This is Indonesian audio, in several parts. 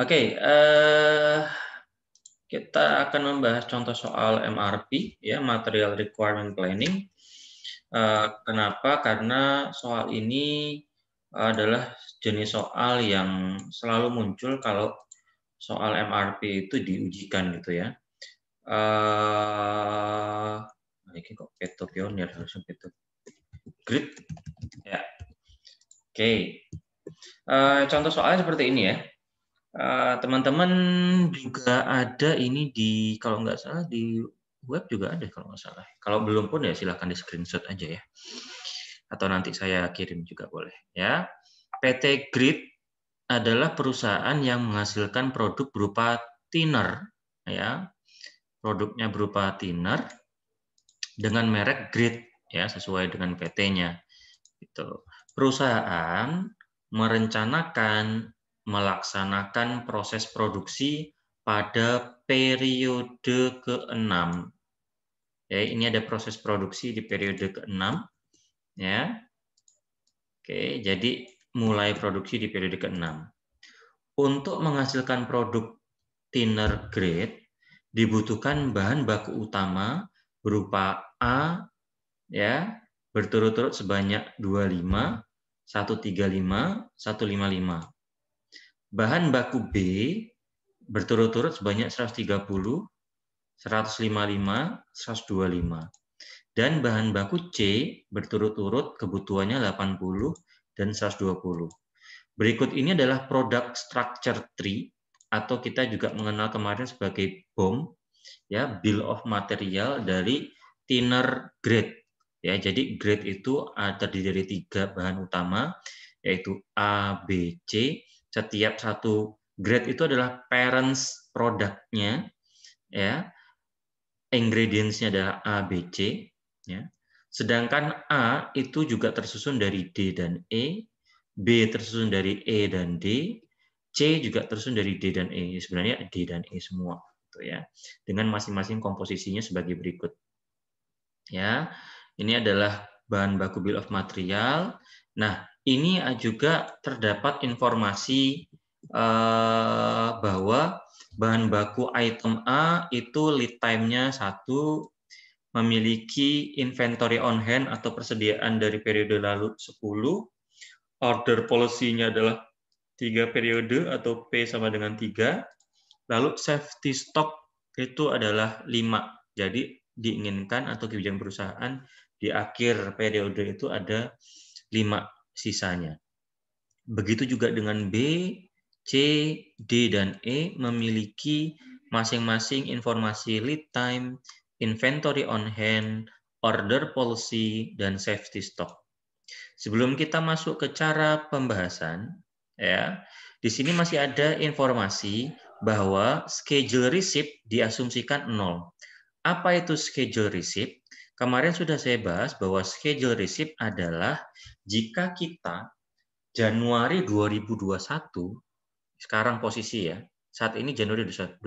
Oke, okay, uh, eh, kita akan membahas contoh soal MRP, ya Material Requirement Planning. Uh, kenapa? Karena soal ini adalah jenis soal yang selalu muncul kalau soal MRP itu diujikan gitu ya. Uh, ini kok peto pionir harusnya peto grid ya. Oke, okay. uh, contoh soalnya seperti ini ya. Eh, teman-teman uh, juga ada ini di kalau nggak salah di web juga ada kalau nggak salah. Kalau belum pun ya silahkan di screenshot aja ya. Atau nanti saya kirim juga boleh ya. PT Grid adalah perusahaan yang menghasilkan produk berupa thinner ya. Produknya berupa thinner dengan merek Grid ya sesuai dengan PT-nya. Gitu. Perusahaan merencanakan melaksanakan proses produksi pada periode ke-6. Ya, ini ada proses produksi di periode ke-6 ya. Oke, jadi mulai produksi di periode ke-6. Untuk menghasilkan produk thinner grade dibutuhkan bahan baku utama berupa A ya, berturut-turut sebanyak 25, 135, 155 bahan baku B berturut-turut sebanyak 130, 155, 125. Dan bahan baku C berturut-turut kebutuhannya 80 dan 120. Berikut ini adalah produk structure tree atau kita juga mengenal kemarin sebagai BOM ya bill of material dari thinner grade ya jadi grade itu terdiri dari tiga bahan utama yaitu A, B, C setiap satu grade itu adalah parents produknya ya ingredientsnya adalah A B C ya sedangkan A itu juga tersusun dari D dan E B tersusun dari E dan D C juga tersusun dari D dan E ya, sebenarnya D dan E semua gitu ya dengan masing-masing komposisinya sebagai berikut ya ini adalah bahan baku bill of material nah ini eh, juga terdapat informasi eh, bahwa bahan baku item A itu lead time-nya satu, memiliki inventory on hand atau persediaan dari periode lalu 10, order policy-nya adalah tiga periode atau P sama dengan tiga, lalu safety stock itu adalah lima. Jadi diinginkan atau kebijakan perusahaan di akhir periode itu ada lima sisanya. Begitu juga dengan B, C, D, dan E memiliki masing-masing informasi lead time, inventory on hand, order policy, dan safety stock. Sebelum kita masuk ke cara pembahasan, ya, di sini masih ada informasi bahwa schedule receipt diasumsikan nol. Apa itu schedule receipt? Kemarin sudah saya bahas bahwa schedule receipt adalah jika kita Januari 2021 sekarang posisi ya, saat ini Januari 2021.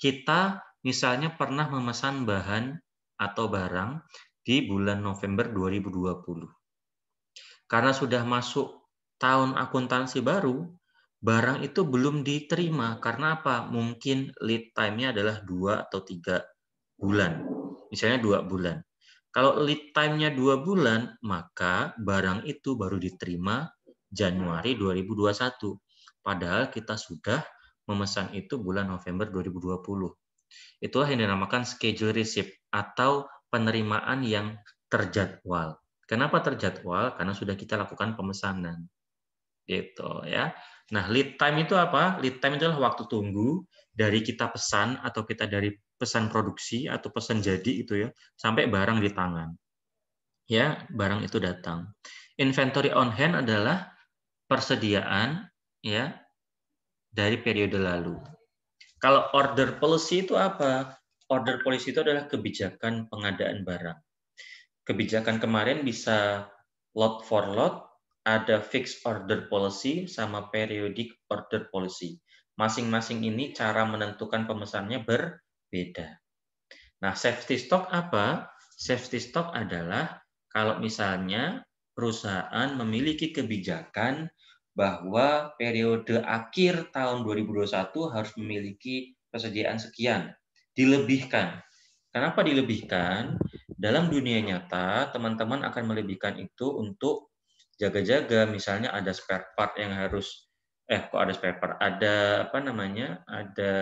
Kita misalnya pernah memesan bahan atau barang di bulan November 2020. Karena sudah masuk tahun akuntansi baru, barang itu belum diterima. Karena apa? Mungkin lead time-nya adalah dua atau tiga bulan misalnya dua bulan. Kalau lead time-nya dua bulan, maka barang itu baru diterima Januari 2021. Padahal kita sudah memesan itu bulan November 2020. Itulah yang dinamakan schedule receipt atau penerimaan yang terjadwal. Kenapa terjadwal? Karena sudah kita lakukan pemesanan. Gitu ya. Nah, lead time itu apa? Lead time itu adalah waktu tunggu dari kita pesan atau kita dari pesan produksi atau pesan jadi itu ya sampai barang di tangan ya barang itu datang inventory on hand adalah persediaan ya dari periode lalu kalau order policy itu apa order policy itu adalah kebijakan pengadaan barang kebijakan kemarin bisa lot for lot ada fixed order policy sama periodic order policy masing-masing ini cara menentukan pemesannya ber beda. Nah, safety stock apa? Safety stock adalah kalau misalnya perusahaan memiliki kebijakan bahwa periode akhir tahun 2021 harus memiliki persediaan sekian, dilebihkan. Kenapa dilebihkan? Dalam dunia nyata, teman-teman akan melebihkan itu untuk jaga-jaga, misalnya ada spare part yang harus eh kok ada spare part, ada apa namanya? ada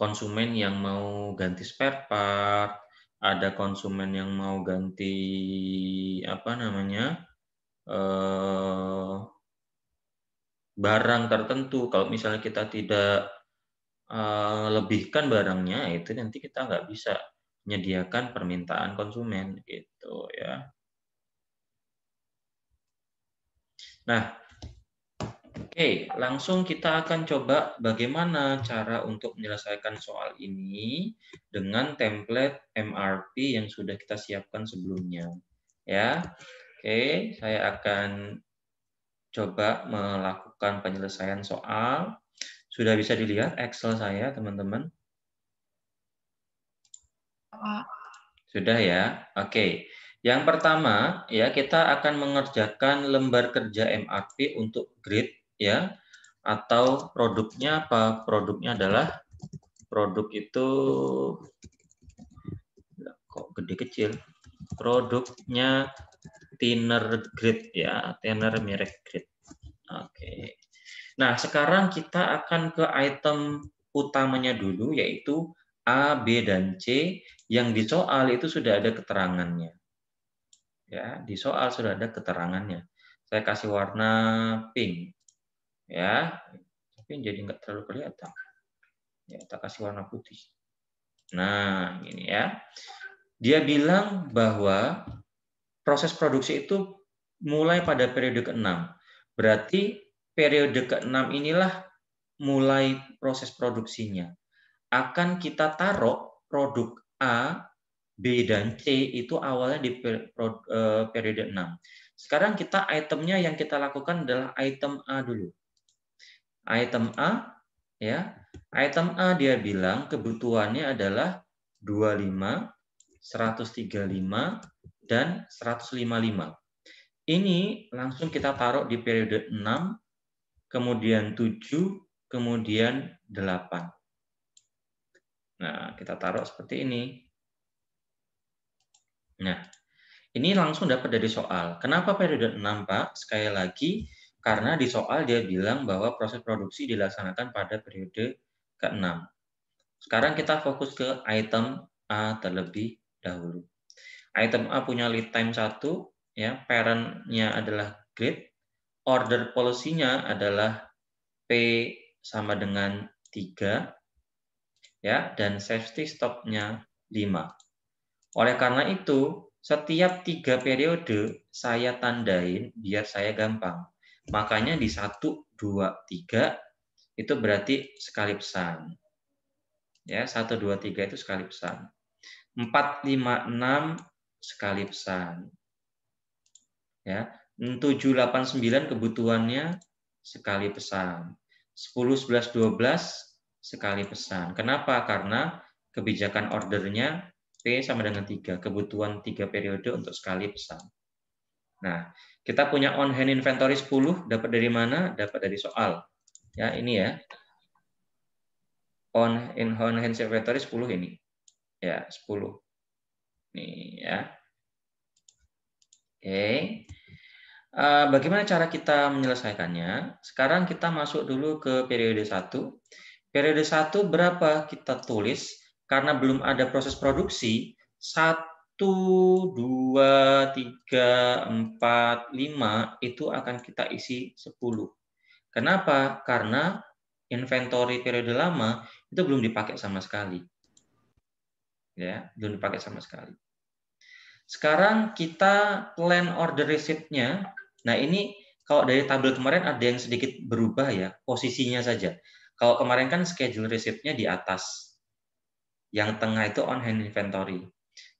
konsumen yang mau ganti spare part, ada konsumen yang mau ganti apa namanya eh, barang tertentu. Kalau misalnya kita tidak eh, lebihkan barangnya, itu nanti kita nggak bisa menyediakan permintaan konsumen gitu ya. Nah, Oke, langsung kita akan coba bagaimana cara untuk menyelesaikan soal ini dengan template MRP yang sudah kita siapkan sebelumnya. Ya. Oke, saya akan coba melakukan penyelesaian soal. Sudah bisa dilihat Excel saya, teman-teman? Sudah ya. Oke. Yang pertama, ya kita akan mengerjakan lembar kerja MRP untuk grid ya atau produknya apa produknya adalah produk itu kok gede kecil produknya thinner grid ya thinner merek grid oke nah sekarang kita akan ke item utamanya dulu yaitu A B dan C yang di soal itu sudah ada keterangannya ya di soal sudah ada keterangannya saya kasih warna pink ya tapi jadi nggak terlalu kelihatan ya kita kasih warna putih nah ini ya dia bilang bahwa proses produksi itu mulai pada periode ke-6 berarti periode ke-6 inilah mulai proses produksinya akan kita taruh produk A B dan C itu awalnya di eh, periode 6. Sekarang kita itemnya yang kita lakukan adalah item A dulu item A ya. Item A dia bilang kebutuhannya adalah 25, 135 dan 155. Ini langsung kita taruh di periode 6, kemudian 7, kemudian 8. Nah, kita taruh seperti ini. Nah, ini langsung dapat dari soal. Kenapa periode 6, Pak? Sekali lagi, karena di soal dia bilang bahwa proses produksi dilaksanakan pada periode ke-6. Sekarang kita fokus ke item A terlebih dahulu. Item A punya lead time 1, ya, parentnya adalah grid, order policy-nya adalah P sama dengan 3, ya, dan safety stop-nya 5. Oleh karena itu, setiap tiga periode saya tandain biar saya gampang. Makanya di 1, 2, 3 itu berarti sekali pesan. Ya, 1, 2, 3 itu sekali pesan. 4, 5, 6 sekali pesan. Ya, 7, 8, 9 kebutuhannya sekali pesan. 10, 11, 12 sekali pesan. Kenapa? Karena kebijakan ordernya P sama dengan 3, kebutuhan 3 periode untuk sekali pesan. Nah, kita punya on hand inventory 10 dapat dari mana? Dapat dari soal. Ya, ini ya. On in on hand inventory 10 ini. Ya, 10. Nih ya. Oke. Okay. Eh, bagaimana cara kita menyelesaikannya? Sekarang kita masuk dulu ke periode 1. Periode 1 berapa kita tulis? Karena belum ada proses produksi, 1 1, 2, 3, 4, 5 itu akan kita isi 10. Kenapa? Karena inventory periode lama itu belum dipakai sama sekali. Ya, belum dipakai sama sekali. Sekarang kita plan order receipt-nya. Nah, ini kalau dari tabel kemarin ada yang sedikit berubah ya, posisinya saja. Kalau kemarin kan schedule receipt-nya di atas. Yang tengah itu on hand inventory.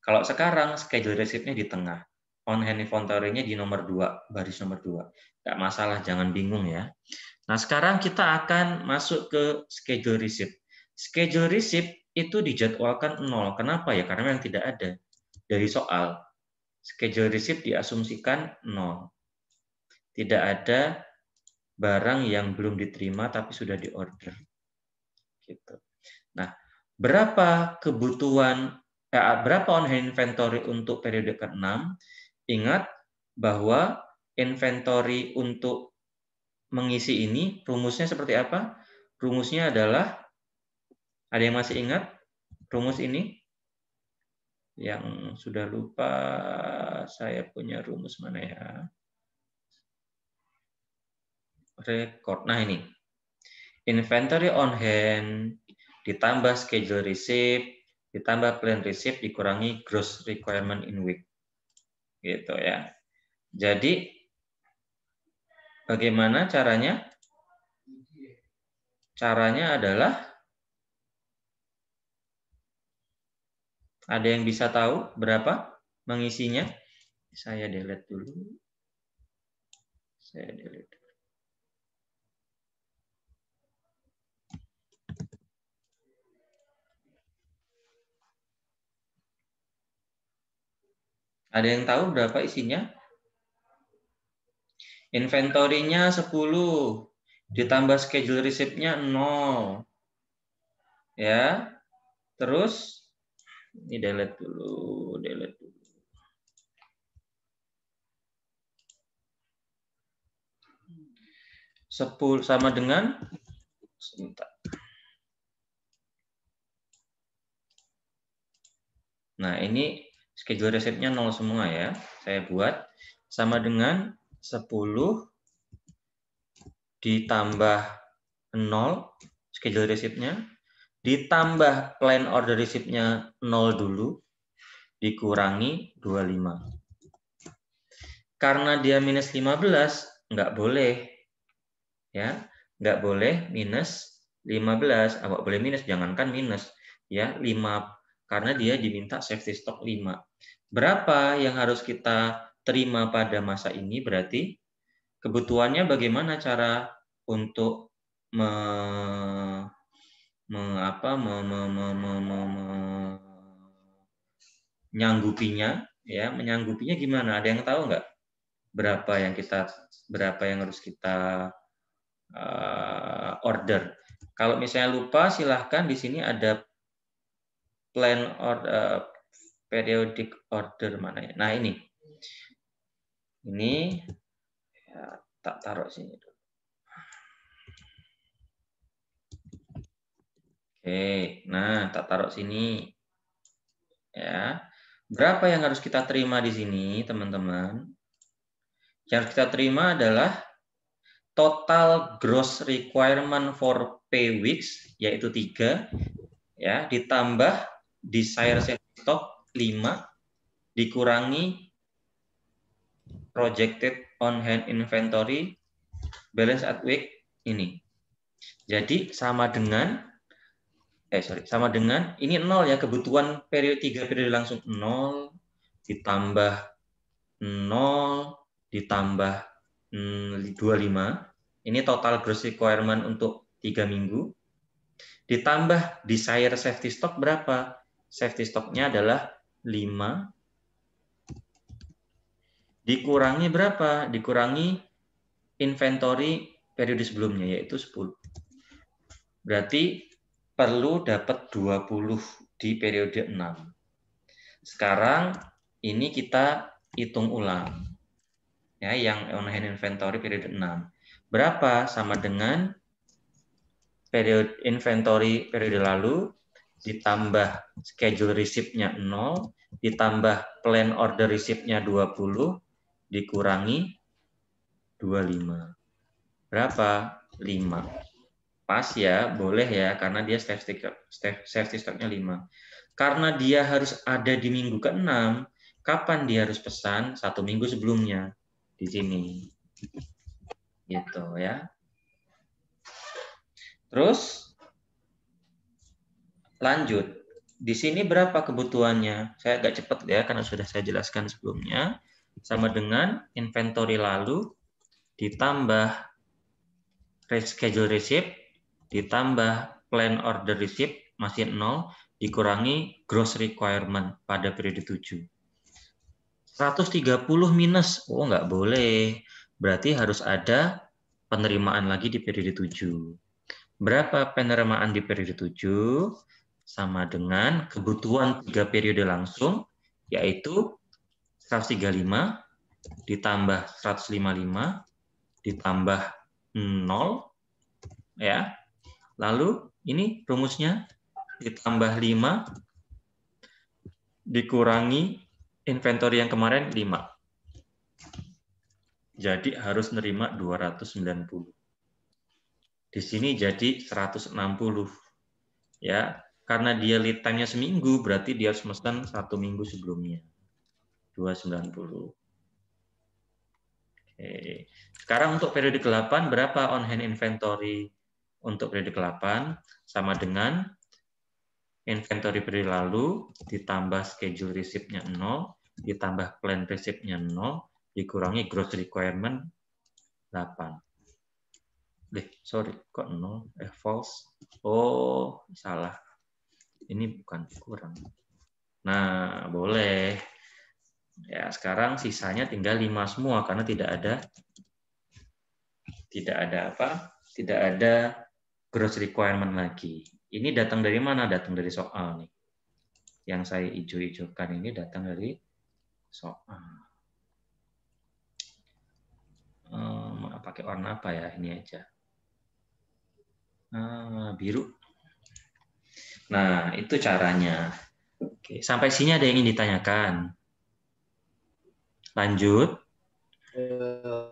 Kalau sekarang schedule receipt nya di tengah, on hand inventory-nya di nomor 2, baris nomor 2. Enggak masalah, jangan bingung ya. Nah, sekarang kita akan masuk ke schedule receipt. Schedule receipt itu dijadwalkan 0. Kenapa ya? Karena yang tidak ada dari soal. Schedule receipt diasumsikan 0. Tidak ada barang yang belum diterima tapi sudah diorder. Gitu. Nah, berapa kebutuhan Eh, berapa on hand inventory untuk periode ke-6, ingat bahwa inventory untuk mengisi ini rumusnya seperti apa? Rumusnya adalah ada yang masih ingat rumus ini? Yang sudah lupa saya punya rumus mana ya? Record. Nah ini. Inventory on hand ditambah schedule receipt ditambah plan receipt dikurangi gross requirement in week. Gitu ya. Jadi bagaimana caranya? Caranya adalah ada yang bisa tahu berapa mengisinya? Saya delete dulu. Saya delete. Ada yang tahu berapa isinya? Inventorinya 10, ditambah schedule receipt-nya 0. Ya. Terus ini delete dulu, delete dulu. sepuluh sama dengan sebentar. Nah, ini schedule resepnya nol semua ya. Saya buat sama dengan 10 ditambah 0 schedule resepnya ditambah plan order resepnya 0 dulu, dikurangi 25. Karena dia minus 15, nggak boleh. ya Nggak boleh minus 15, apa ah, nggak boleh minus, jangankan minus. ya 5 karena dia diminta safety stock 5. Berapa yang harus kita terima pada masa ini berarti kebutuhannya bagaimana cara untuk me, me, apa, me, me, me, me, me, me, menyanggupinya ya menyanggupinya gimana ada yang tahu nggak berapa yang kita berapa yang harus kita uh, order kalau misalnya lupa silahkan di sini ada plan or uh, periodic order mana ya? Nah ini, ini ya, tak taruh sini Oke, nah tak taruh sini ya. Berapa yang harus kita terima di sini, teman-teman? Yang harus kita terima adalah total gross requirement for pay weeks yaitu tiga ya ditambah desire safety iya. stock 5 dikurangi projected on hand inventory balance at week ini. Jadi sama dengan eh sorry, sama dengan ini nol ya kebutuhan periode 3 periode langsung nol ditambah nol ditambah 25. Mm, ini total gross requirement untuk tiga minggu. Ditambah desire safety stock berapa? safety stocknya adalah 5. Dikurangi berapa? Dikurangi inventory periode sebelumnya, yaitu 10. Berarti perlu dapat 20 di periode 6. Sekarang ini kita hitung ulang. Ya, yang on hand inventory periode 6. Berapa sama dengan periode inventory periode lalu ditambah schedule receipt-nya 0, ditambah plan order receipt-nya 20, dikurangi 25. Berapa? 5. Pas ya, boleh ya, karena dia safety, safety stock-nya 5. Karena dia harus ada di minggu ke-6, kapan dia harus pesan? Satu minggu sebelumnya. Di sini. Gitu ya. Terus, Lanjut. Di sini berapa kebutuhannya? Saya agak cepat ya karena sudah saya jelaskan sebelumnya. Sama dengan inventory lalu ditambah reschedule receipt ditambah plan order receipt masih nol dikurangi gross requirement pada periode 7. 130 minus. Oh, nggak boleh. Berarti harus ada penerimaan lagi di periode 7. Berapa penerimaan di periode 7? sama dengan kebutuhan tiga periode langsung, yaitu 135 ditambah 155 ditambah 0 ya. Lalu ini rumusnya ditambah 5 dikurangi inventory yang kemarin 5. Jadi harus nerima 290. Di sini jadi 160. Ya, karena dia lead time-nya seminggu, berarti dia harus mesen satu minggu sebelumnya. 290. Oke. Sekarang untuk periode ke-8, berapa on-hand inventory untuk periode ke-8? Sama dengan inventory periode lalu, ditambah schedule receipt-nya 0, ditambah plan receipt-nya 0, dikurangi gross requirement 8. Deh, sorry, kok 0? Eh, false. Oh, salah ini bukan kurang. Nah, boleh. Ya, sekarang sisanya tinggal 5 semua karena tidak ada tidak ada apa? Tidak ada gross requirement lagi. Ini datang dari mana? Datang dari soal nih. Yang saya ijo-ijokan ini datang dari soal. Hmm, pakai warna apa ya ini aja? Eh, biru Nah, itu caranya. Oke, sampai sini ada yang ingin ditanyakan. Lanjut. Eh,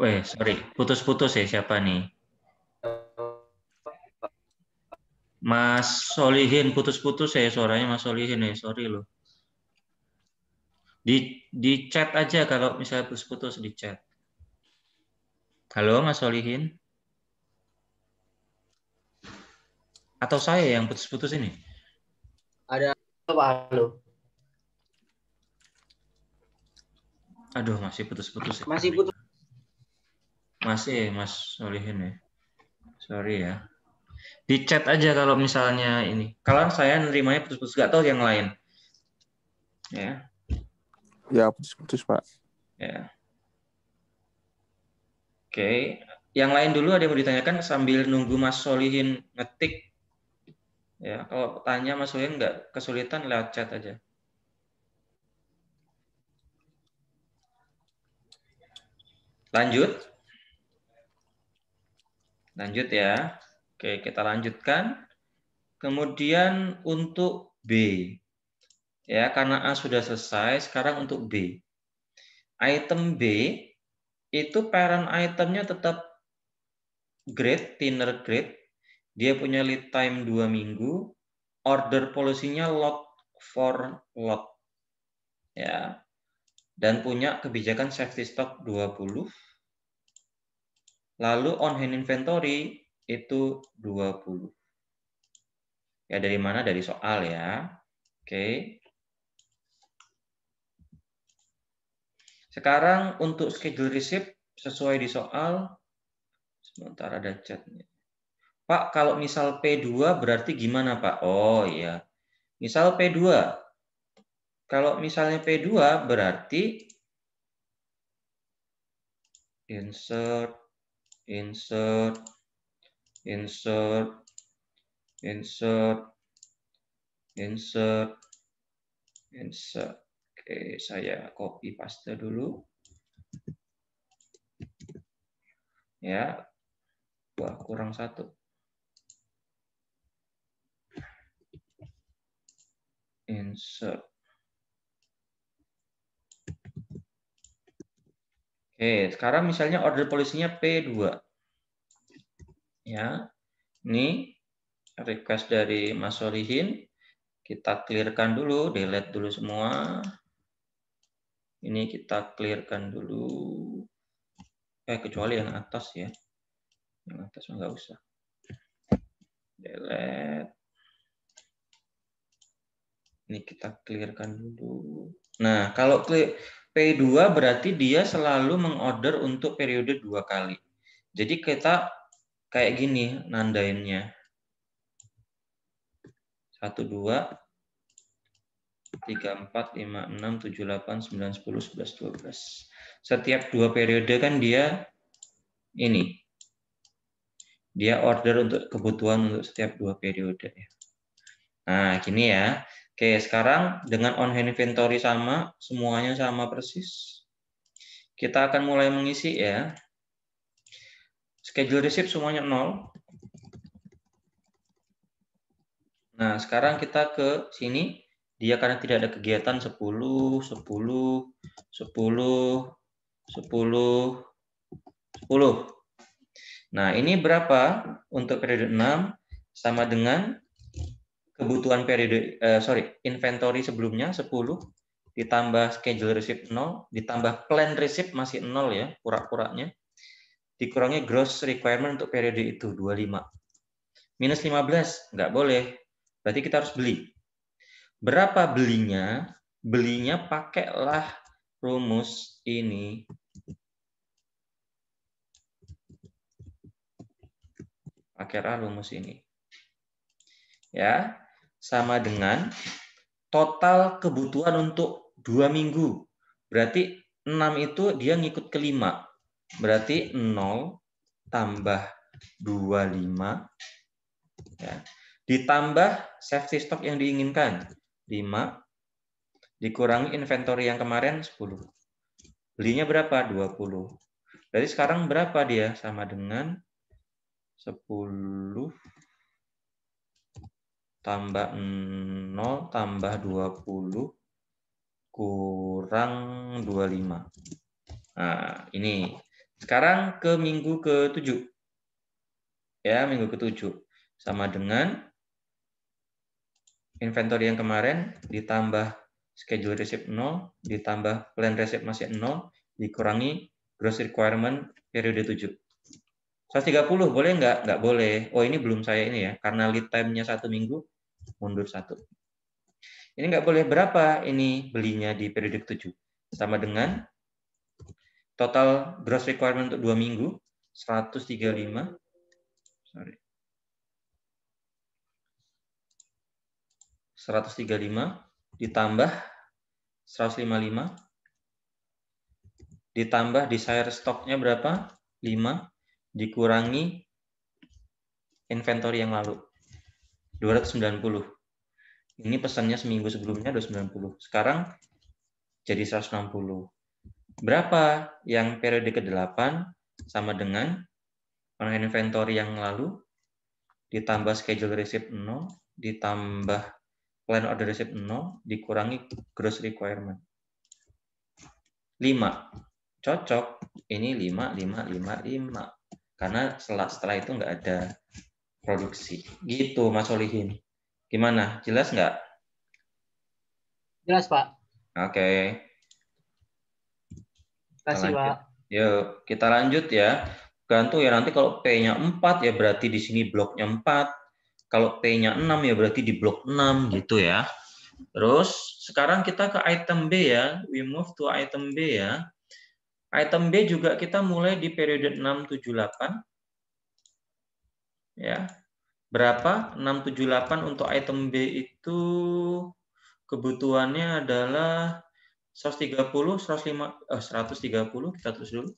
Weh, sorry, putus-putus ya siapa nih? Mas Solihin putus-putus ya suaranya Mas Solihin ya, sorry loh. Di di chat aja kalau misalnya putus-putus di chat. Halo Mas Solihin. Atau saya yang putus-putus ini? Ada apa halo? Aduh, masih putus-putus. Ya. Masih putus. Masih, eh, Mas Solihin ya. Sorry ya. Di chat aja kalau misalnya ini. Kalau saya nerimanya putus-putus, gak tahu yang lain. Ya. Ya, putus-putus, Pak. Ya. Oke. Yang lain dulu ada yang mau ditanyakan sambil nunggu Mas Solihin ngetik Ya, kalau tanya Mas Uin nggak kesulitan lewat chat aja. Lanjut. Lanjut ya. Oke, kita lanjutkan. Kemudian untuk B. Ya, karena A sudah selesai, sekarang untuk B. Item B itu parent itemnya tetap grade, thinner grade, dia punya lead time dua minggu. Order policy-nya lot for lot. Ya. Dan punya kebijakan safety stock 20. Lalu on hand inventory itu 20. Ya dari mana? Dari soal ya. Oke. Sekarang untuk schedule receipt sesuai di soal Sementara ada chatnya. Pak, kalau misal P2 berarti gimana, Pak? Oh iya. Misal P2. Kalau misalnya P2 berarti insert insert insert insert insert insert. Oke, saya copy paste dulu. Ya. Wah, kurang satu. insert. Oke, sekarang misalnya order polisinya P2. Ya. Ini request dari Mas Solihin. Kita clearkan dulu, delete dulu semua. Ini kita clearkan dulu. Eh, kecuali yang atas ya. Yang atas enggak usah. Delete. Ini kita clearkan dulu. Nah, kalau klik P2 berarti dia selalu mengorder untuk periode dua kali. Jadi kita kayak gini nandainnya. satu dua tiga empat lima enam tujuh delapan sembilan sepuluh sebelas dua belas. Setiap dua periode kan dia ini. Dia order untuk kebutuhan untuk setiap dua periode. Ya. Nah, gini ya. Oke, sekarang dengan on hand inventory sama, semuanya sama persis. Kita akan mulai mengisi ya. Schedule receipt semuanya nol. Nah, sekarang kita ke sini. Dia karena tidak ada kegiatan 10, 10, 10, 10, 10, 10. Nah, ini berapa untuk periode 6 sama dengan kebutuhan periode uh, sorry inventory sebelumnya 10 ditambah schedule receipt 0 ditambah plan receipt masih 0 ya pura-puranya dikurangi gross requirement untuk periode itu 25 minus 15 nggak boleh berarti kita harus beli berapa belinya belinya pakailah rumus ini pakailah rumus ini ya sama dengan total kebutuhan untuk dua minggu. Berarti 6 itu dia ngikut ke 5. Berarti 0 tambah 25 ya. ditambah safety stock yang diinginkan 5 dikurangi inventory yang kemarin 10. Belinya berapa? 20. Berarti sekarang berapa dia? Sama dengan 10 tambah 0 tambah 20 kurang 25. Nah, ini. Sekarang ke minggu ke-7. Ya, minggu ke-7. Sama dengan inventory yang kemarin ditambah schedule receipt 0, ditambah plan receipt masih 0, dikurangi gross requirement periode 7. 130 boleh nggak? Nggak boleh. Oh, ini belum saya ini ya. Karena lead time-nya satu minggu, mundur satu. Ini nggak boleh berapa ini belinya di periode 7. Sama dengan total gross requirement untuk dua minggu 135 sorry 135 ditambah 155 ditambah desire stoknya berapa 5 dikurangi inventory yang lalu 290. Ini pesannya seminggu sebelumnya 290. Sekarang jadi 160. Berapa yang periode ke-8 sama dengan online inventory yang lalu ditambah schedule receipt 0 ditambah plan order receipt 0 dikurangi gross requirement. 5. Cocok. Ini 5, 5, 5, 5. Karena setelah, setelah itu nggak ada produksi. Gitu Mas Solihin. Gimana? Jelas nggak? Jelas Pak. Oke. Okay. Terima kasih Pak. Yuk, kita lanjut ya. Gantung ya nanti kalau P-nya 4 ya berarti di sini bloknya 4. Kalau P-nya 6 ya berarti di blok 6 gitu ya. Terus sekarang kita ke item B ya. We move to item B ya. Item B juga kita mulai di periode 678 ya berapa 678 untuk item B itu kebutuhannya adalah 130 105 eh, 130 kita terus dulu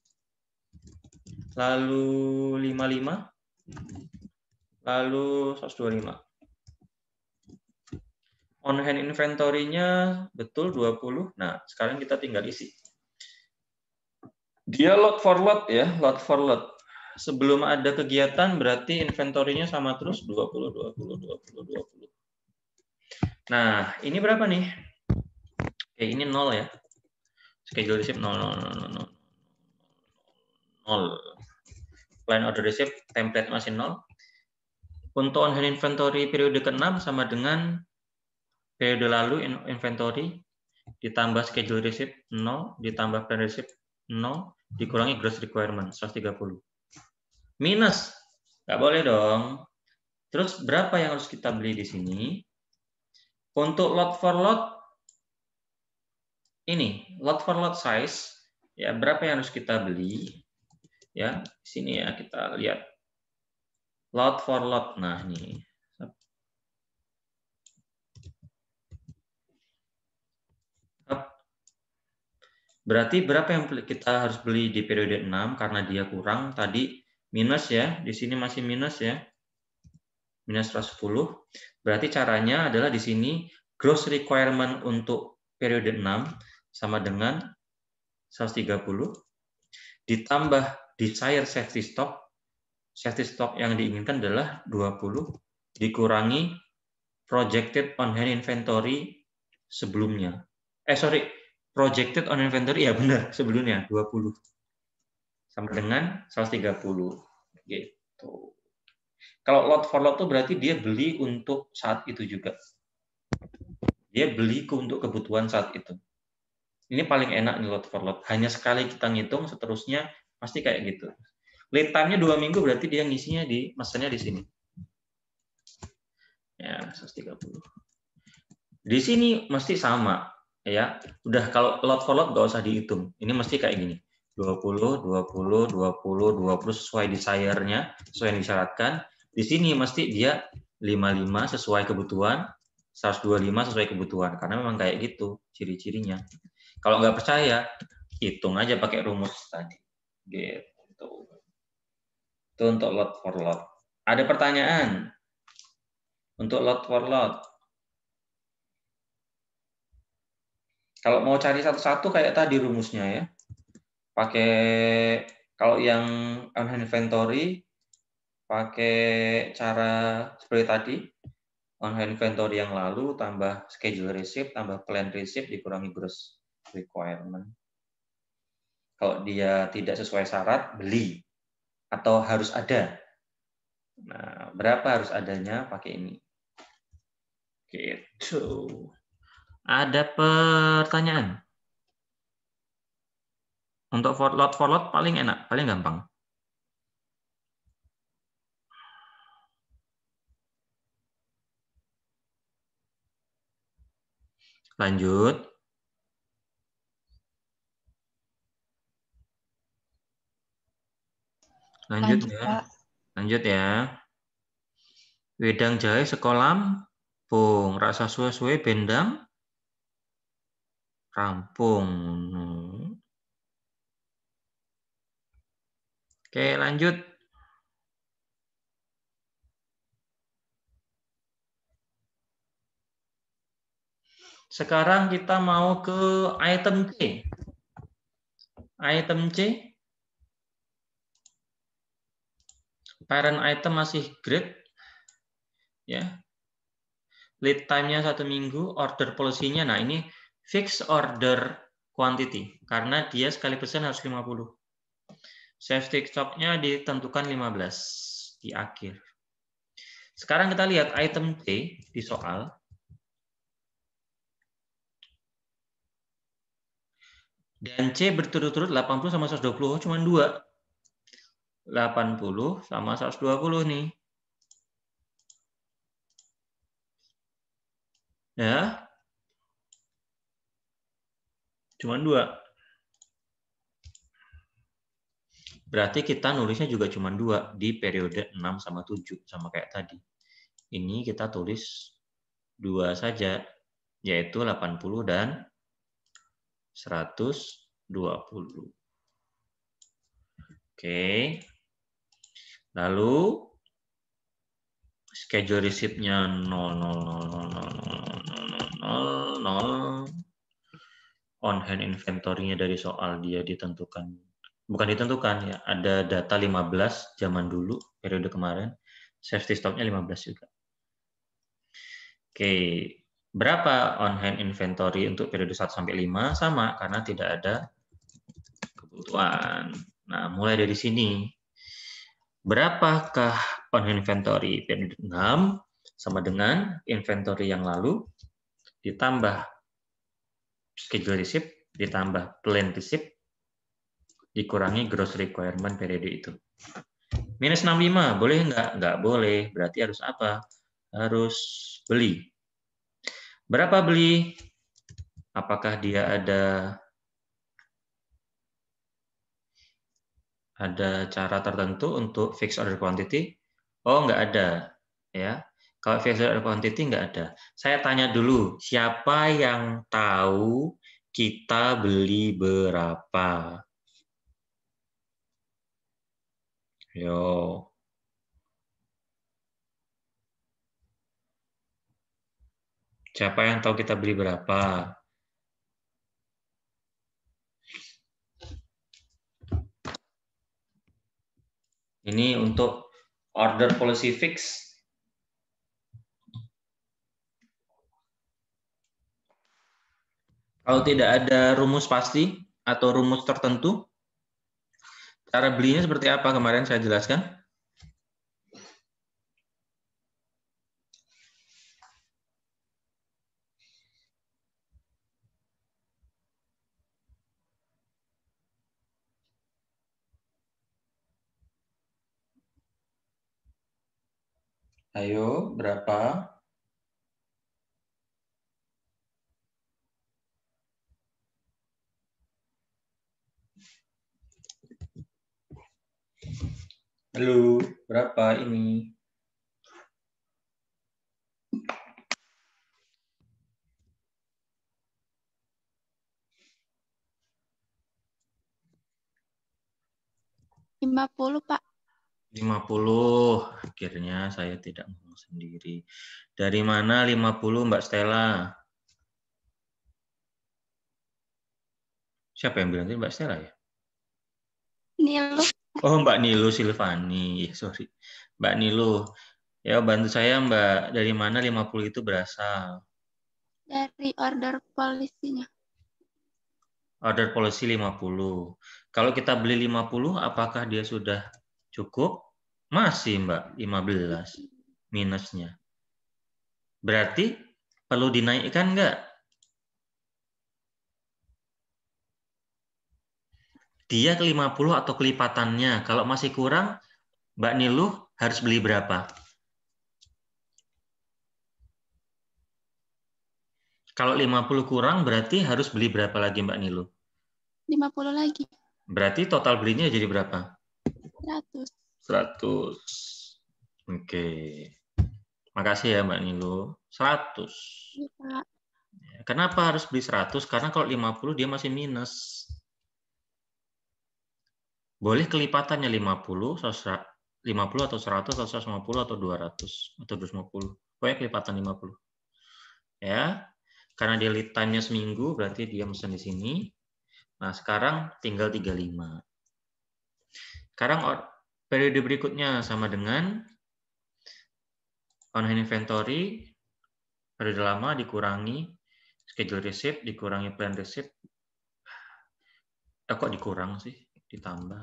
lalu 55 lalu 125 on hand inventory-nya betul 20 nah sekarang kita tinggal isi dia lot for lot ya lot for lot sebelum ada kegiatan berarti inventorinya sama terus 20 20 20 20. Nah, ini berapa nih? Oke, ini 0 ya. Schedule receipt 0 0 0 0 0. Client order receipt template masih 0. Untuk on hand inventory periode ke-6 sama dengan periode lalu inventory ditambah schedule receipt 0 ditambah plan receipt 0 dikurangi gross requirement 130 minus. Nggak boleh dong. Terus berapa yang harus kita beli di sini? Untuk lot for lot, ini lot for lot size, ya berapa yang harus kita beli? Ya, di sini ya kita lihat lot for lot. Nah ini. Berarti berapa yang kita harus beli di periode 6 karena dia kurang tadi minus ya, di sini masih minus ya, minus 110. Berarti caranya adalah di sini gross requirement untuk periode 6 sama dengan 130 ditambah desired safety stock. Safety stock yang diinginkan adalah 20 dikurangi projected on hand inventory sebelumnya. Eh sorry, projected on inventory ya benar sebelumnya 20 sama dengan 130 gitu. Kalau lot for lot itu berarti dia beli untuk saat itu juga. Dia beli untuk kebutuhan saat itu. Ini paling enak nih lot for lot. Hanya sekali kita ngitung, seterusnya pasti kayak gitu. Lead time dua minggu berarti dia ngisinya di mesennya di sini. Ya, 130. Di sini mesti sama ya. Udah kalau lot for lot enggak usah dihitung. Ini mesti kayak gini 20, 20, 20, 20 sesuai desire-nya, sesuai yang disyaratkan. Di sini mesti dia 55 sesuai kebutuhan, 125 sesuai kebutuhan. Karena memang kayak gitu ciri-cirinya. Kalau nggak percaya, hitung aja pakai rumus tadi. Gitu. Itu untuk lot for lot. Ada pertanyaan? Untuk lot for lot. Kalau mau cari satu-satu kayak tadi rumusnya ya pakai kalau yang on inventory pakai cara seperti tadi on hand inventory yang lalu tambah schedule receipt tambah plan receipt dikurangi gross requirement kalau dia tidak sesuai syarat beli atau harus ada nah berapa harus adanya pakai ini gitu ada pertanyaan untuk for lot for lot paling enak, paling gampang. Lanjut. Lanjut, Lanjut ya. Pak. Lanjut ya. Wedang jahe sekolam pung rasa suwe-suwe bendang rampung. Oke, lanjut. Sekarang kita mau ke item C. Item C. Parent item masih grid. Ya. Lead time-nya satu minggu, order policy Nah, ini fixed order quantity. Karena dia sekali pesan harus 50. Safety stock-nya ditentukan 15 di akhir. Sekarang kita lihat item C di soal. Dan C berturut-turut 80 sama 120, cuma 2. 80 sama 120 nih. Ya. Cuma 2. Berarti kita nulisnya juga cuma dua di periode 6 sama 7, sama kayak tadi. Ini kita tulis dua saja, yaitu 80 dan 120. Oke. Lalu, schedule receipt-nya 0, 0, 0, 0, 0, 0, 0, 0. On-hand inventory-nya dari soal dia ditentukan bukan ditentukan ya, ada data 15 zaman dulu periode kemarin, safety stocknya 15 juga. Oke, berapa on hand inventory untuk periode 1 sampai 5 sama karena tidak ada kebutuhan. Nah, mulai dari sini. Berapakah on hand inventory periode 6 sama dengan inventory yang lalu ditambah schedule receipt ditambah plan receipt dikurangi gross requirement periode itu. Minus 65, boleh nggak? Nggak boleh, berarti harus apa? Harus beli. Berapa beli? Apakah dia ada ada cara tertentu untuk fixed order quantity? Oh, nggak ada. ya. Kalau fixed order quantity nggak ada. Saya tanya dulu, siapa yang tahu kita beli berapa? Yo. Siapa yang tahu kita beli berapa? Ini untuk order policy fix. Kalau tidak ada rumus pasti atau rumus tertentu, Cara belinya seperti apa kemarin saya jelaskan? Ayo, berapa? Halo, berapa ini? Lima puluh, Pak. Lima puluh. Akhirnya saya tidak ngomong sendiri. Dari mana lima puluh, Mbak Stella? Siapa yang bilang tadi Mbak Stella ya? Nilu, Oh Mbak Nilo Silvani, sorry. Mbak Nilo, ya bantu saya Mbak, dari mana 50 itu berasal? Dari order polisinya. Order polisi 50. Kalau kita beli 50, apakah dia sudah cukup? Masih Mbak, 15 minusnya. Berarti perlu dinaikkan nggak dia ke 50 atau kelipatannya. Kalau masih kurang, Mbak Niluh harus beli berapa? Kalau 50 kurang berarti harus beli berapa lagi Mbak Niluh? 50 lagi. Berarti total belinya jadi berapa? 100. 100. Oke. Makasih ya Mbak nilu 100. Ya, Kenapa harus beli 100? Karena kalau 50 dia masih minus boleh kelipatannya 50, 100, 50 atau 100 atau 150 atau 200 atau 250. Pokoknya kelipatan 50. Ya. Karena dia litannya seminggu berarti dia mesen di sini. Nah, sekarang tinggal 35. Sekarang periode berikutnya sama dengan on hand inventory periode lama dikurangi schedule receipt dikurangi plan receipt. Eh, kok dikurang sih? ditambah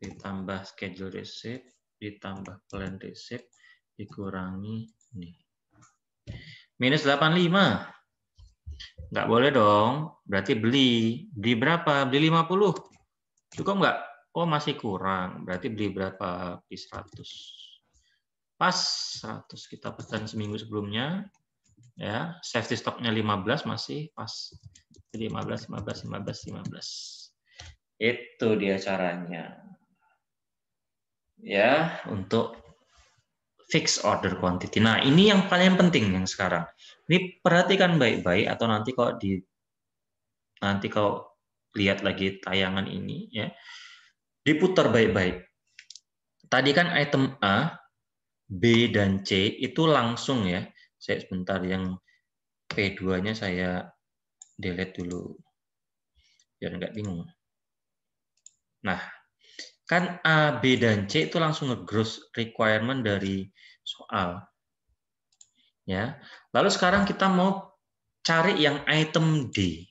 ditambah schedule receipt ditambah plan receipt dikurangi ini minus 85 nggak boleh dong berarti beli beli berapa beli 50 cukup nggak oh masih kurang berarti beli berapa beli 100 pas 100 kita pesan seminggu sebelumnya ya safety stoknya 15 masih pas 15 15 15 15 itu dia caranya. Ya, untuk fix order quantity. Nah, ini yang paling penting yang sekarang. Ini perhatikan baik-baik atau nanti kalau di nanti kalau lihat lagi tayangan ini ya. Diputar baik-baik. Tadi kan item A, B dan C itu langsung ya. Saya sebentar yang P2-nya saya delete dulu biar nggak bingung. Nah, kan A, B, dan C itu langsung nge-gross requirement dari soal. Ya. Lalu sekarang kita mau cari yang item D.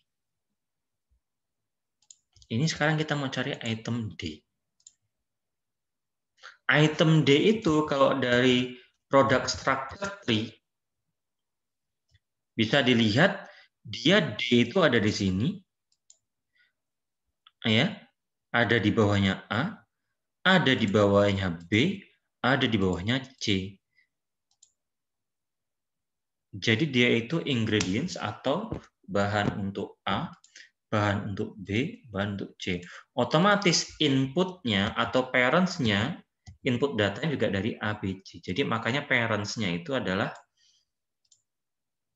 Ini sekarang kita mau cari item D. Item D itu kalau dari product structure tree bisa dilihat dia D itu ada di sini. Ya ada di bawahnya A, ada di bawahnya B, ada di bawahnya C. Jadi dia itu ingredients atau bahan untuk A, bahan untuk B, bahan untuk C. Otomatis inputnya atau parentsnya, input datanya juga dari A, B, C. Jadi makanya parentsnya itu adalah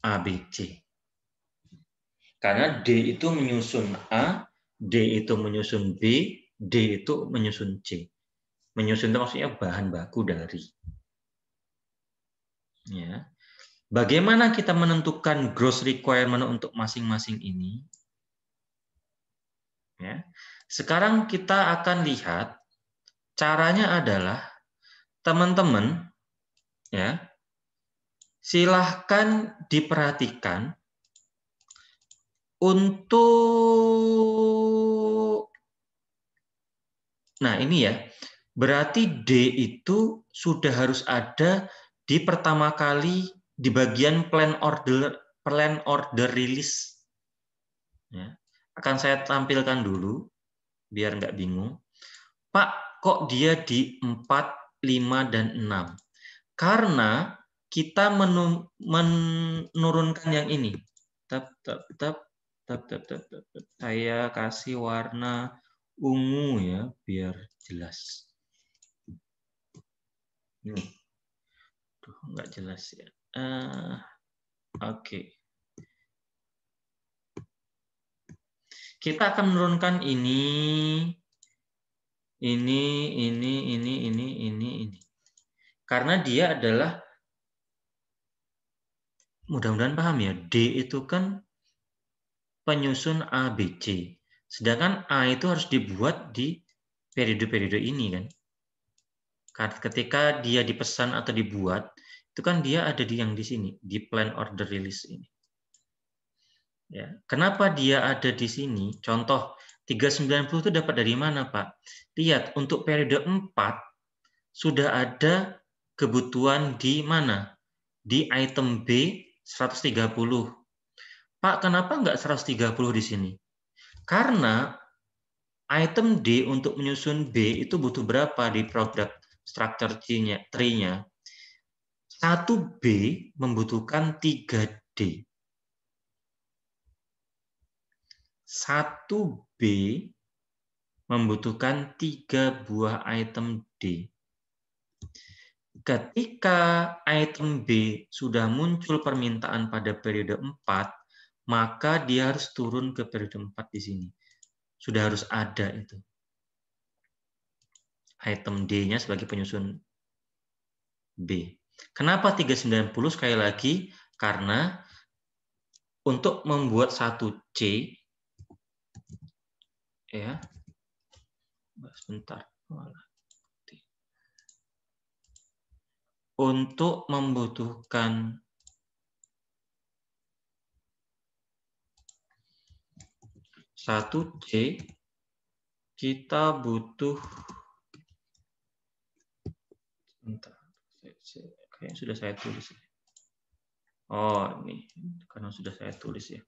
A, B, C. Karena D itu menyusun A, D itu menyusun B, D itu menyusun C. Menyusun itu maksudnya bahan baku dari. Ya. Bagaimana kita menentukan gross requirement untuk masing-masing ini? Ya. Sekarang kita akan lihat caranya adalah teman-teman ya silahkan diperhatikan untuk Nah, ini ya. Berarti D itu sudah harus ada di pertama kali di bagian plan order plan order release. Ya. Akan saya tampilkan dulu biar nggak bingung. Pak, kok dia di 4, 5, dan 6? Karena kita menurunkan yang ini. Tap, tap, tap, tap, tap, tap, tap, tap. Saya kasih warna ungu ya biar jelas. Ini. Tuh, nggak jelas ya. Uh, Oke. Okay. Kita akan menurunkan ini, ini, ini, ini, ini, ini, ini. Karena dia adalah, mudah-mudahan paham ya, D itu kan penyusun ABC. Sedangkan A itu harus dibuat di periode-periode ini kan. Ketika dia dipesan atau dibuat, itu kan dia ada di yang di sini, di plan order release ini. Ya, kenapa dia ada di sini? Contoh 390 itu dapat dari mana, Pak? Lihat, untuk periode 4 sudah ada kebutuhan di mana? Di item B 130. Pak, kenapa nggak 130 di sini? Karena item D untuk menyusun B itu butuh berapa di product structure tree-nya? 1B membutuhkan 3D. 1B membutuhkan 3 buah item D. Ketika item B sudah muncul permintaan pada periode 4, maka dia harus turun ke periode 4 di sini. Sudah harus ada itu. Item D-nya sebagai penyusun B. Kenapa 390 sekali lagi? Karena untuk membuat satu C ya sebentar untuk membutuhkan 1C kita butuh bentar kayaknya sudah saya tulis ya. oh ini karena sudah saya tulis ya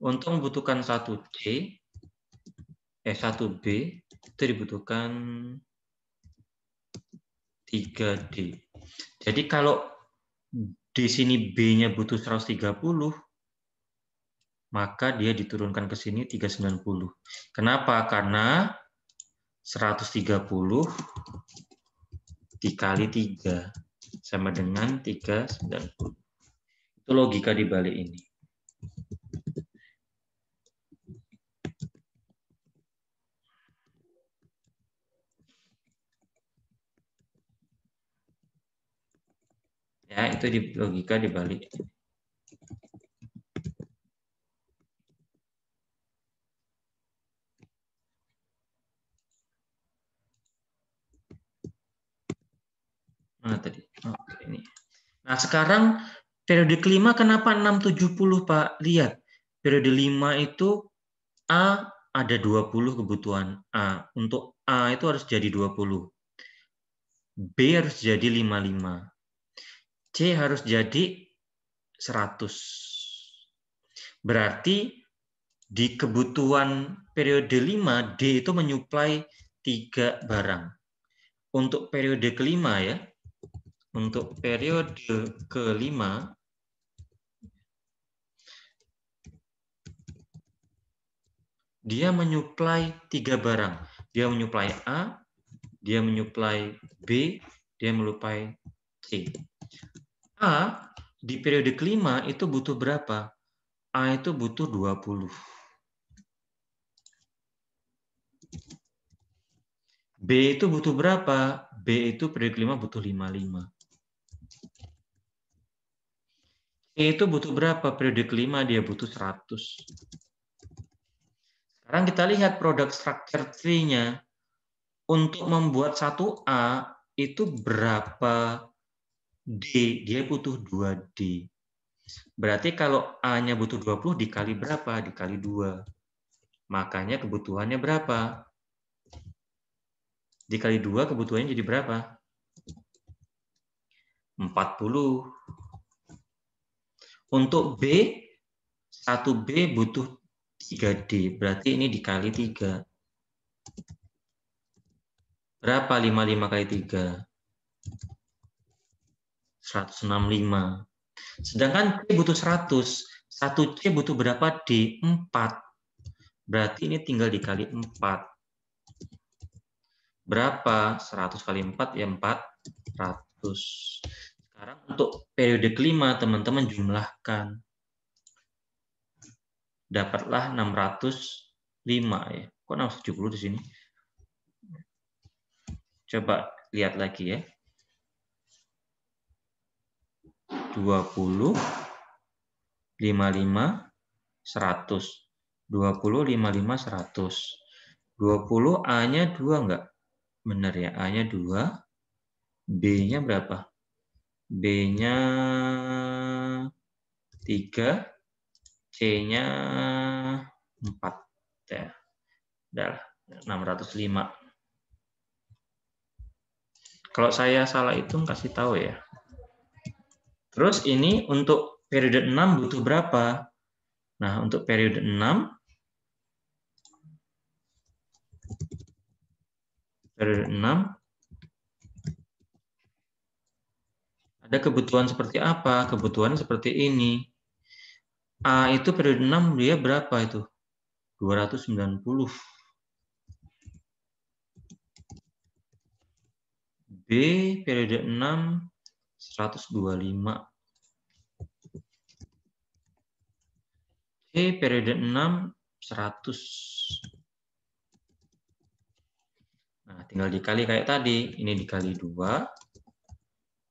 Untuk membutuhkan 1C eh 1B itu dibutuhkan 3D jadi kalau di sini B-nya butuh 130 maka dia diturunkan ke sini 390. Kenapa? Karena 130 dikali 3 sama dengan 390. Itu logika di balik ini. Ya, itu di logika di balik. Mana tadi? Oke, ini. Nah, sekarang periode kelima kenapa 670, Pak? Lihat. Periode 5 itu A ada 20 kebutuhan A. Untuk A itu harus jadi 20. B harus jadi 55. C harus jadi 100. Berarti di kebutuhan periode 5 D itu menyuplai 3 barang. Untuk periode kelima ya, untuk periode kelima dia menyuplai tiga barang. Dia menyuplai A, dia menyuplai B, dia menyuplai C. A di periode kelima itu butuh berapa? A itu butuh 20. B itu butuh berapa? B itu periode kelima butuh 55. E itu butuh berapa? Periode kelima dia butuh 100. Sekarang kita lihat produk structure tree-nya. Untuk membuat 1A itu berapa D? Dia butuh 2D. Berarti kalau A-nya butuh 20 dikali berapa? Dikali 2. Makanya kebutuhannya berapa? Dikali 2 kebutuhannya jadi berapa? 40. Untuk B, 1B butuh 3D. Berarti ini dikali 3. Berapa 55 kali 3? 165. Sedangkan C butuh 100. 1C butuh berapa? D, 4. Berarti ini tinggal dikali 4 berapa? 100 kali 4 ya 400. Sekarang untuk periode kelima teman-teman jumlahkan. Dapatlah 605 ya. Kok 670 di sini? Coba lihat lagi ya. 20 55 100. 20, 55, 100. 20 A-nya 2 enggak? Benar ya, A-nya 2. B-nya berapa? B-nya 3, C-nya 4. Ya. Udah, 605. Kalau saya salah hitung, kasih tahu ya. Terus ini untuk periode 6 butuh berapa? Nah, untuk periode 6, periode 6, Ada kebutuhan seperti apa? Kebutuhan seperti ini. A itu periode 6 dia berapa itu? 290. B periode 6 125. C periode 6 100. Nah, tinggal dikali kayak tadi. Ini dikali 2.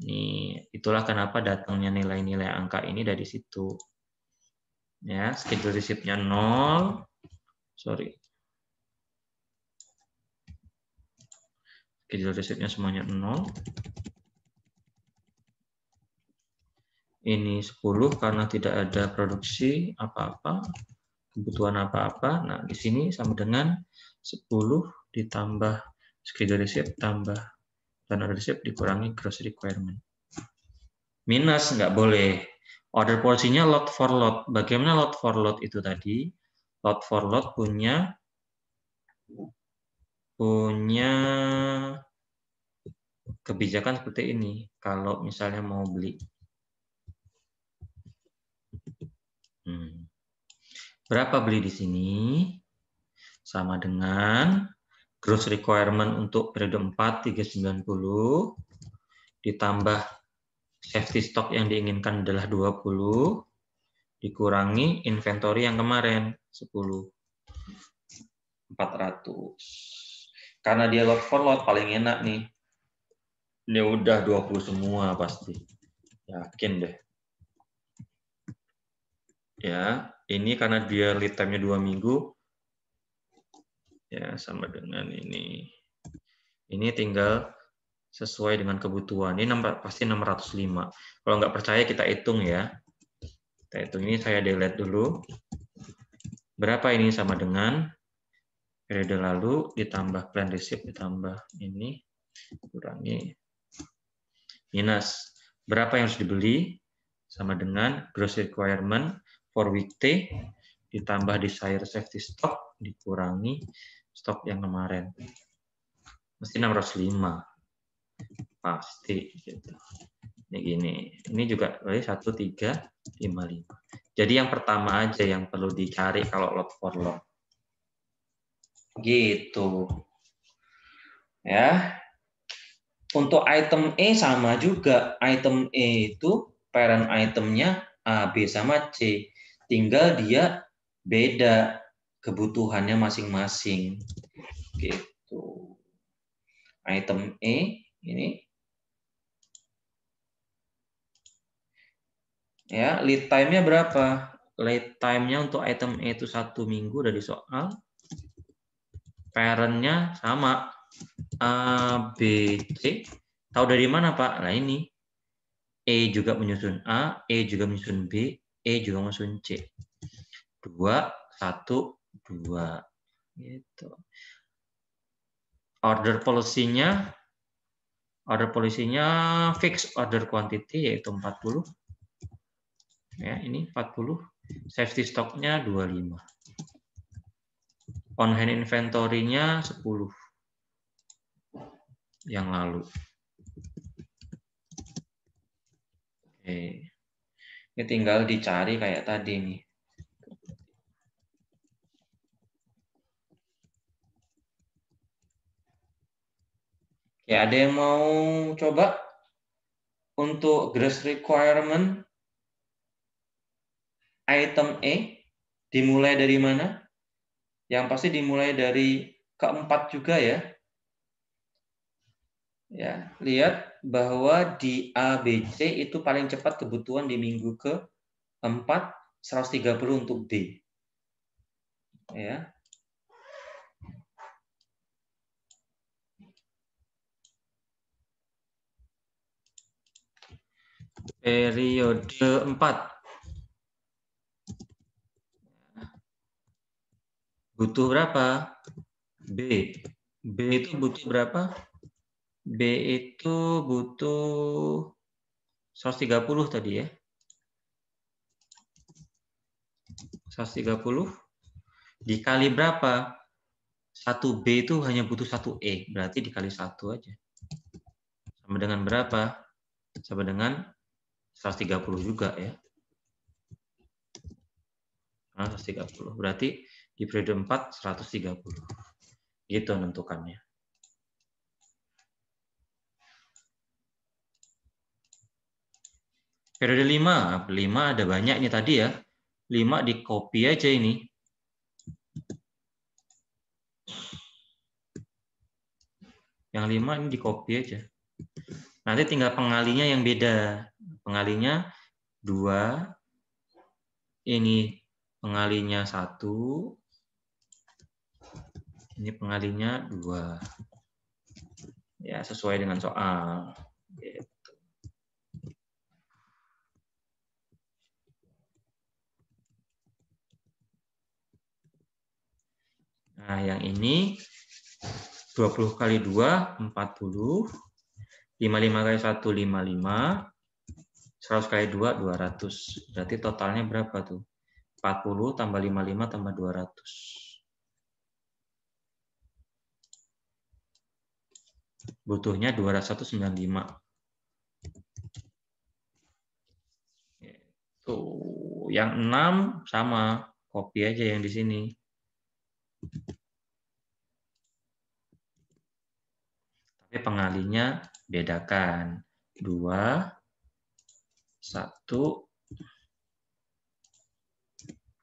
Ini itulah kenapa datangnya nilai-nilai angka ini dari situ. Ya, schedule receipt-nya 0. Sorry. Schedule receipt-nya semuanya 0. Ini 10 karena tidak ada produksi apa-apa, kebutuhan apa-apa. Nah, di sini sama dengan 10 ditambah schedule receipt tambah dan ownership dikurangi gross requirement. Minus nggak boleh. Order porsinya lot for lot. Bagaimana lot for lot itu tadi? Lot for lot punya punya kebijakan seperti ini. Kalau misalnya mau beli. Hmm. Berapa beli di sini? Sama dengan gross requirement untuk periode 4 390 ditambah safety stock yang diinginkan adalah 20 dikurangi inventory yang kemarin 10 400 karena dia lot for lot paling enak nih ini udah 20 semua pasti yakin deh ya ini karena dia lead time-nya 2 minggu ya sama dengan ini. Ini tinggal sesuai dengan kebutuhan. Ini nampak pasti 605. Kalau nggak percaya kita hitung ya. Kita hitung ini saya delete dulu. Berapa ini sama dengan periode lalu ditambah plan receipt ditambah ini kurangi minus berapa yang harus dibeli sama dengan gross requirement for weekday ditambah desire safety stock dikurangi stok yang kemarin mesti 605 pasti gitu ini gini ini juga berarti iya, 1355 jadi yang pertama aja yang perlu dicari kalau lot for lot gitu ya untuk item E sama juga item E itu parent itemnya A B sama C tinggal dia beda kebutuhannya masing-masing. Gitu. Item E ini ya lead time-nya berapa? Lead time-nya untuk item E itu satu minggu dari soal. Parent-nya sama A, B, C. Tahu dari mana Pak? Nah ini E juga menyusun A, E juga menyusun B, E juga menyusun C. Dua, satu, dua gitu order policy-nya order policy-nya order quantity yaitu 40 ya ini 40 safety stock-nya 25 on hand inventory-nya 10 yang lalu oke ini tinggal dicari kayak tadi nih Ya, ada yang mau coba untuk gross requirement item A e dimulai dari mana? Yang pasti dimulai dari keempat juga ya. Ya, lihat bahwa di ABC itu paling cepat kebutuhan di minggu ke 4 130 untuk D. Ya. periode 4. Butuh berapa? B. B itu butuh berapa? B itu butuh 130 tadi ya. 130 dikali berapa? 1B itu hanya butuh 1E, berarti dikali 1 aja. Sama dengan berapa? Sama dengan 130 juga ya. Nah, 130. Berarti di periode 4 130. Gitu menentukannya. Periode 5, 5 ada banyak ini tadi ya. 5 di copy aja ini. Yang 5 ini di copy aja. Nanti tinggal pengalinya yang beda pengalinya 2, ini pengalinya 1, ini pengalinya 2. Ya, sesuai dengan soal. Nah, yang ini 20 kali 2, 40. 55 kali 1, 55. 100 kali 2, 200. Berarti totalnya berapa tuh? 40 tambah 55 tambah 200. Butuhnya 295. Tuh, yang 6 sama. Copy aja yang di sini. Tapi pengalinya bedakan. 2, satu,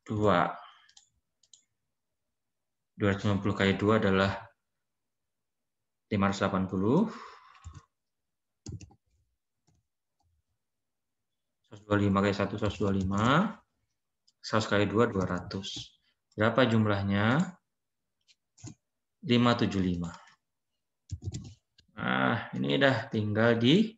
dua. dua ratus puluh kali dua adalah lima ratus delapan puluh 580. lima kali satu 1, lima 100 kali dua dua ratus Berapa jumlahnya? lima tujuh lima Nah, ini dah tinggal di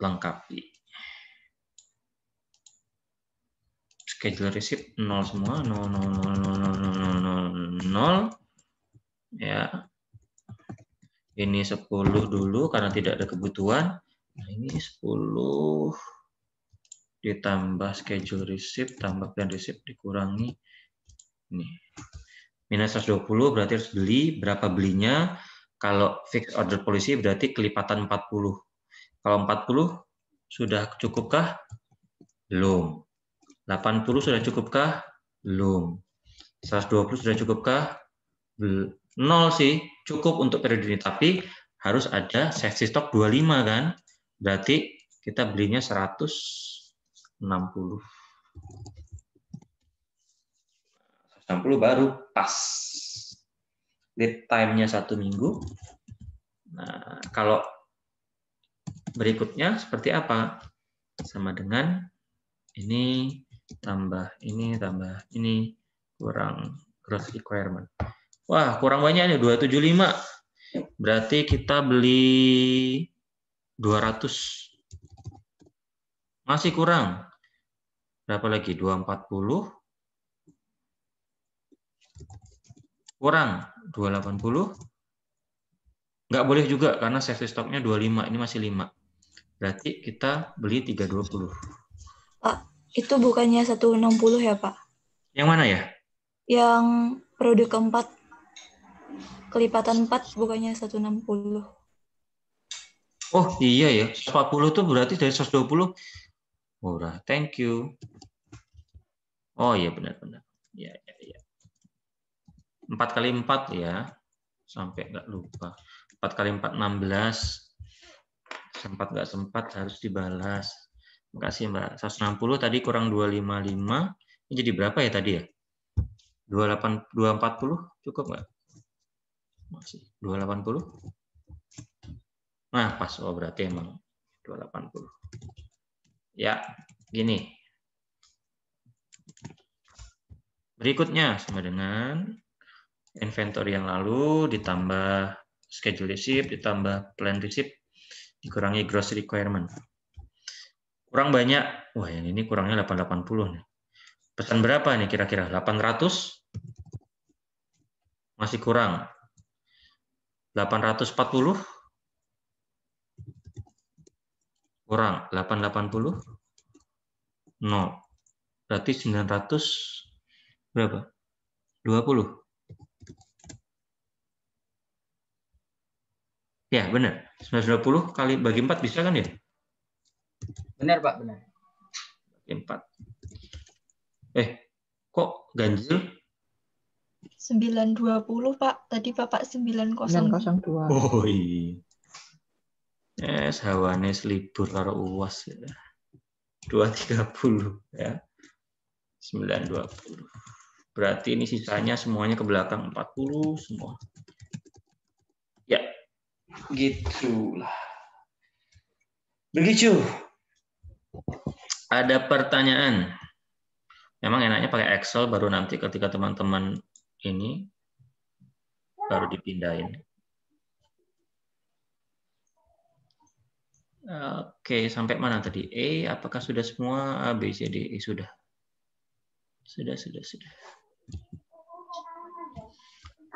lengkapi. Schedule receipt 0 semua, 0, 0, 0, 0, 0, 0, 0, 0. Ya. Ini 10 dulu karena tidak ada kebutuhan. Nah, ini 10 ditambah schedule receipt, tambah plan receipt dikurangi. Ini. Minus 120 berarti harus beli, berapa belinya? Kalau fixed order policy berarti kelipatan 40 kalau 40 sudah cukupkah? Belum. 80 sudah cukupkah? Belum. 120 sudah cukupkah? Belum. Nol sih, cukup untuk periode ini. Tapi harus ada safety stock 25 kan? Berarti kita belinya 160. 60 baru pas. Lead time-nya satu minggu. Nah, kalau berikutnya seperti apa? Sama dengan ini tambah ini tambah ini kurang growth requirement. Wah, kurang banyak nih 275. Berarti kita beli 200. Masih kurang. Berapa lagi? 240. Kurang 280. Nggak boleh juga karena safety stocknya 25. Ini masih 5. Berarti kita beli 320. Pak, itu bukannya 160 ya, Pak? Yang mana ya? Yang periode keempat. Kelipatan 4 bukannya 160. Oh, iya ya. 140 itu berarti dari 120 murah. Thank you. Oh iya benar-benar. Ya, ya, ya. 4 kali 4 ya. Sampai nggak lupa. 4 kali 4 16 sempat nggak sempat harus dibalas. Makasih Mbak. 160 tadi kurang 255, ini jadi berapa ya tadi ya? 28 240 cukup nggak? Masih 280. Nah, pas oh berarti emang 280. Ya, gini. Berikutnya sama dengan inventory yang lalu ditambah schedule receipt ditambah plan receipt dikurangi gross requirement. Kurang banyak, wah yang ini kurangnya 880 nih. Pesan berapa nih kira-kira? 800? Masih kurang. 840? Kurang. 880? No. Berarti 900 berapa? 20. Ya, benar. 920 kali bagi 4 bisa kan ya? Benar, Pak, benar. Bagi 4. Eh, kok ganjil? 920, Pak. Tadi Bapak 902. Oh, iya. Yes, hawane libur karo uas ya. 230 ya. 920. Berarti ini sisanya semuanya ke belakang 40 semua. Ya, Gitulah. Begitu. Ada pertanyaan. Memang enaknya pakai Excel baru nanti ketika teman-teman ini baru dipindahin. Oke, sampai mana tadi? E, apakah sudah semua? A, B, C, D, E, sudah. Sudah, sudah, sudah.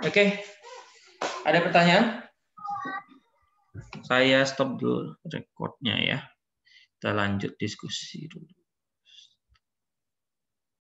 Oke, ada pertanyaan? saya stop dulu rekodnya ya. Kita lanjut diskusi dulu.